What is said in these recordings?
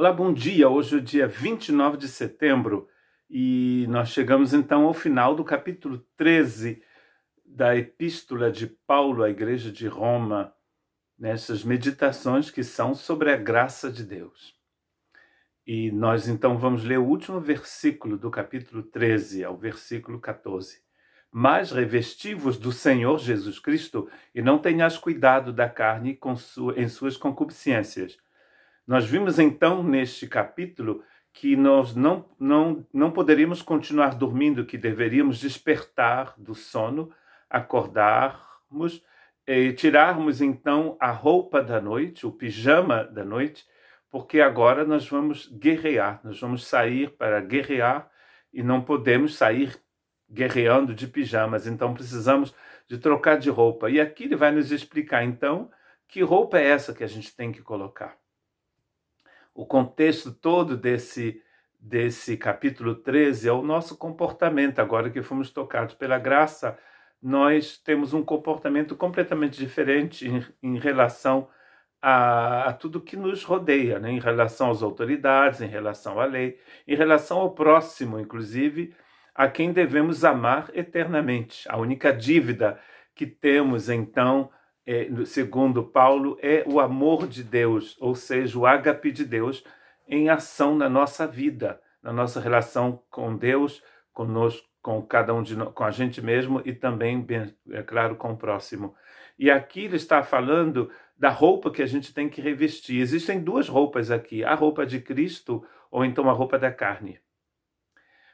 Olá, bom dia. Hoje é o dia 29 de setembro e nós chegamos então ao final do capítulo 13 da Epístola de Paulo à Igreja de Roma, nessas meditações que são sobre a graça de Deus. E nós então vamos ler o último versículo do capítulo 13 ao versículo 14. Mas revestivos do Senhor Jesus Cristo e não tenhas cuidado da carne com sua, em suas concupiscências nós vimos então neste capítulo que nós não, não, não poderíamos continuar dormindo, que deveríamos despertar do sono, acordarmos e tirarmos então a roupa da noite, o pijama da noite, porque agora nós vamos guerrear, nós vamos sair para guerrear e não podemos sair guerreando de pijamas, então precisamos de trocar de roupa. E aqui ele vai nos explicar então que roupa é essa que a gente tem que colocar o contexto todo desse, desse capítulo 13 é o nosso comportamento. Agora que fomos tocados pela graça, nós temos um comportamento completamente diferente em, em relação a, a, tudo que nos rodeia, né? em relação às autoridades, em relação à lei, em relação ao próximo, inclusive, a quem devemos amar eternamente. A única dívida que temos, então, é, segundo Paulo, é o amor de Deus, ou seja, o ágape de Deus em ação na nossa vida, na nossa relação com Deus, conosco, com cada um de nós, com a gente mesmo e também, bem, é claro, com o próximo. E aqui ele está falando da roupa que a gente tem que revestir. Existem duas roupas aqui: a roupa de Cristo ou então a roupa da carne.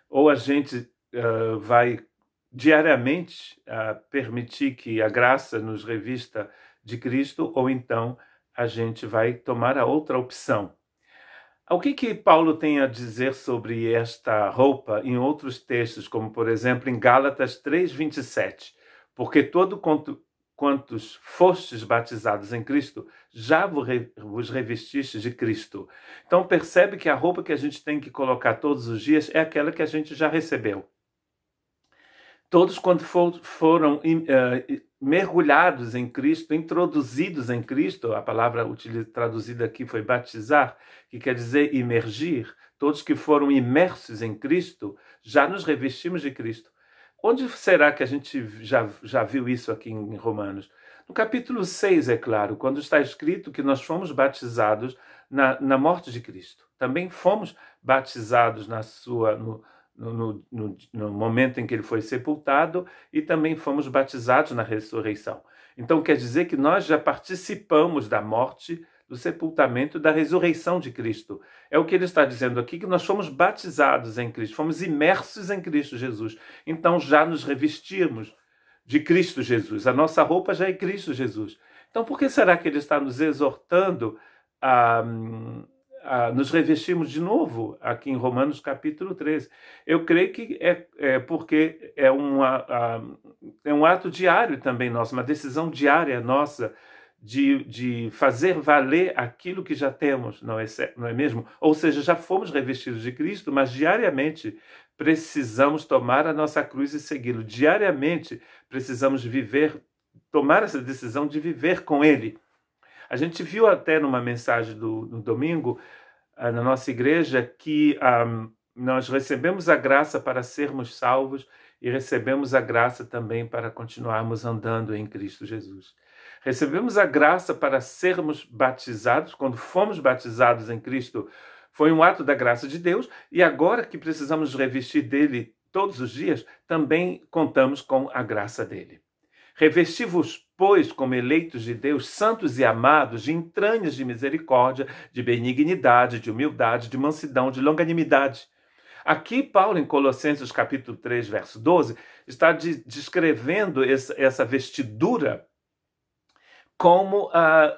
Ou a gente uh, vai diariamente a permitir que a graça nos revista de Cristo, ou então a gente vai tomar a outra opção. O que, que Paulo tem a dizer sobre esta roupa em outros textos, como por exemplo em Gálatas 3,27? Porque todo quanto, quantos fostes batizados em Cristo, já vos revestistes de Cristo. Então percebe que a roupa que a gente tem que colocar todos os dias é aquela que a gente já recebeu. Todos, quando for, foram uh, mergulhados em Cristo, introduzidos em Cristo, a palavra traduzida aqui foi batizar, que quer dizer imergir, todos que foram imersos em Cristo, já nos revestimos de Cristo. Onde será que a gente já, já viu isso aqui em Romanos? No capítulo 6, é claro, quando está escrito que nós fomos batizados na, na morte de Cristo. Também fomos batizados na sua, no, no, no, no, momento em que ele foi sepultado e também fomos batizados na ressurreição. Então quer dizer que nós já participamos da morte, do sepultamento, da ressurreição de Cristo. É o que ele está dizendo aqui, que nós fomos batizados em Cristo, fomos imersos em Cristo Jesus. Então já nos revestimos de Cristo Jesus, a nossa roupa já é Cristo Jesus. Então por que será que ele está nos exortando a. Hum, nos revestimos de novo aqui em Romanos capítulo 13. Eu creio que é, é porque é, uma, a, é um ato diário também nosso, uma decisão diária nossa de, de fazer valer aquilo que já temos, não é, não é mesmo? Ou seja, já fomos revestidos de Cristo, mas diariamente precisamos tomar a nossa cruz e segui-lo. Diariamente precisamos viver, tomar essa decisão de viver com Ele a gente viu até numa mensagem do, no domingo, ah, na nossa igreja, que um, ah, nós recebemos a graça para sermos salvos e recebemos a graça também para continuarmos andando em Cristo Jesus. Recebemos a graça para sermos batizados, quando fomos batizados em Cristo, foi um ato da graça de Deus, e agora que precisamos revestir dele todos os dias, também contamos com a graça dele. Revesti-vos, pois, como eleitos de Deus, santos e amados, de entranhas de misericórdia, de benignidade, de humildade, de mansidão, de longanimidade. Aqui, Paulo, em Colossenses capítulo 3, verso 12, está de, descrevendo essa, essa vestidura como ah,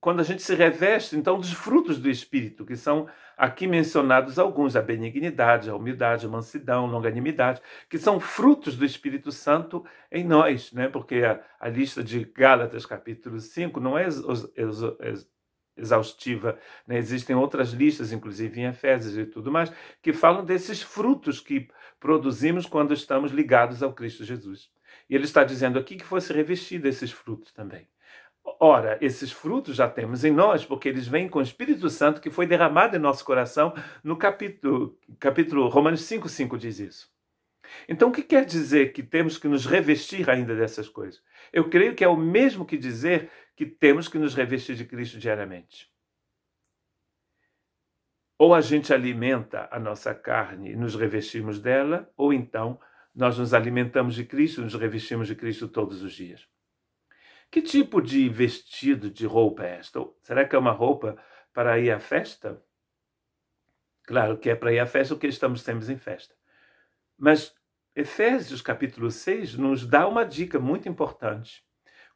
quando a gente se reveste, então, dos frutos do Espírito, que são aqui mencionados alguns: a benignidade, a humildade, a mansidão, a longanimidade, que são frutos do Espírito Santo em nós, né? porque a, a lista de Gálatas, capítulo 5, não é ex, ex, ex, exaustiva. Né? Existem outras listas, inclusive em Efésios e tudo mais, que falam desses frutos que produzimos quando estamos ligados ao Cristo Jesus. E ele está dizendo aqui que fosse revestido esses frutos também. Ora, esses frutos já temos em nós, porque eles vêm com o Espírito Santo que foi derramado em nosso coração, no capítulo, capítulo Romanos 5, 5 diz isso. Então, o que quer dizer que temos que nos revestir ainda dessas coisas? Eu creio que é o mesmo que dizer que temos que nos revestir de Cristo diariamente. Ou a gente alimenta a nossa carne e nos revestimos dela, ou então nós nos alimentamos de Cristo e nos revestimos de Cristo todos os dias. Que tipo de vestido, de roupa é esta? Será que é uma roupa para ir à festa? Claro que é para ir à festa porque estamos sempre em festa. Mas Efésios capítulo 6 nos dá uma dica muito importante.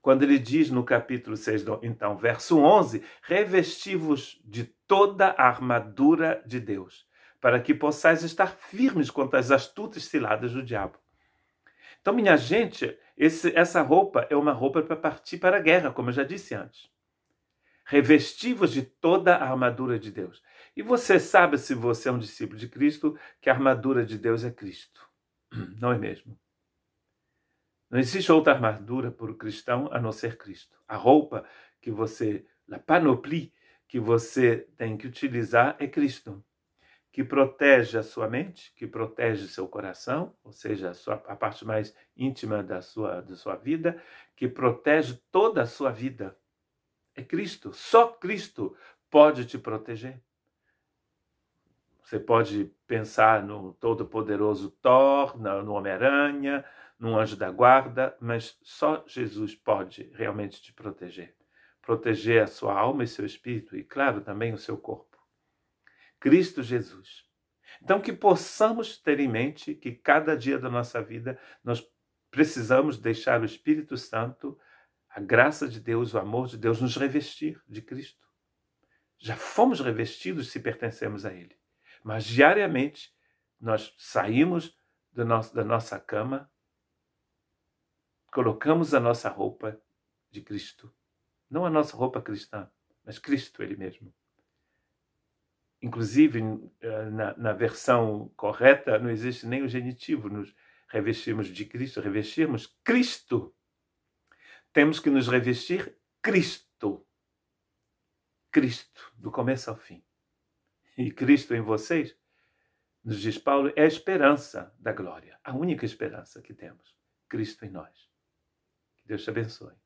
Quando ele diz no capítulo 6, então, verso 11: Revesti-vos de toda a armadura de Deus, para que possais estar firmes contra as astutas ciladas do diabo. Então, minha gente, esse, essa roupa é uma roupa para partir para a guerra, como eu já disse antes. Revestivos de toda a armadura de Deus. E você sabe, se você é um discípulo de Cristo, que a armadura de Deus é Cristo. Não é mesmo? Não existe outra armadura para o cristão a não ser Cristo. A roupa que você, a panoplie que você tem que utilizar é Cristo que protege a sua mente, que protege o seu coração, ou seja, a, sua, a parte mais íntima da sua, da sua vida, que protege toda a sua vida. É Cristo. Só Cristo pode te proteger. Você pode pensar no Todo-Poderoso Thor, no Homem-Aranha, no Anjo da Guarda, mas só Jesus pode realmente te proteger. Proteger a sua alma e seu espírito, e claro, também o seu corpo. Cristo Jesus. Então, que possamos ter em mente que cada dia da nossa vida nós precisamos deixar o Espírito Santo, a graça de Deus, o amor de Deus, nos revestir de Cristo. Já fomos revestidos se pertencemos a Ele. Mas diariamente nós saímos nosso, da nossa cama, colocamos a nossa roupa de Cristo. Não a nossa roupa cristã, mas Cristo Ele mesmo. Inclusive, eh, na, na, versão correta, não existe nem o genitivo. Nos revestimos de Cristo, revestirmos Cristo. Temos que nos revestir Cristo. Cristo, do começo ao fim. E Cristo em vocês, nos diz Paulo, é a esperança da glória, a única esperança que temos. Cristo em nós. Que Deus te abençoe.